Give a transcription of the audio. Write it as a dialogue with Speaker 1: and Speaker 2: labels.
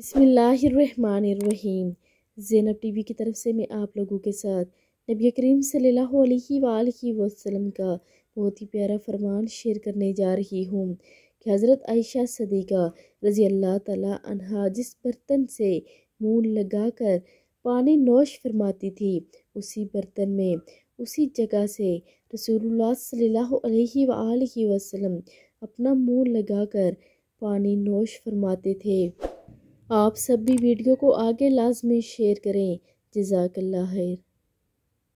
Speaker 1: बसमीम Zainab T V की तरफ से मैं आप लोगों के साथ नबी करीम सल्लल्लाहु का बहुत ही प्यारा फरमान शेयर करने जा रही हूँ कि हज़रत आयशा सदीक़ा रज़ी अल्लाह ताला जिस बर्तन से मुँह कर पानी नोश फरमाती थी उसी बर्तन में उसी जगह से रसूल सल्लल्लाहु वसलम अपना मुँह कर पानी नोश फरमाते थे आप सभी वीडियो को आगे लाजमी शेयर करें जजाकल्ला खैर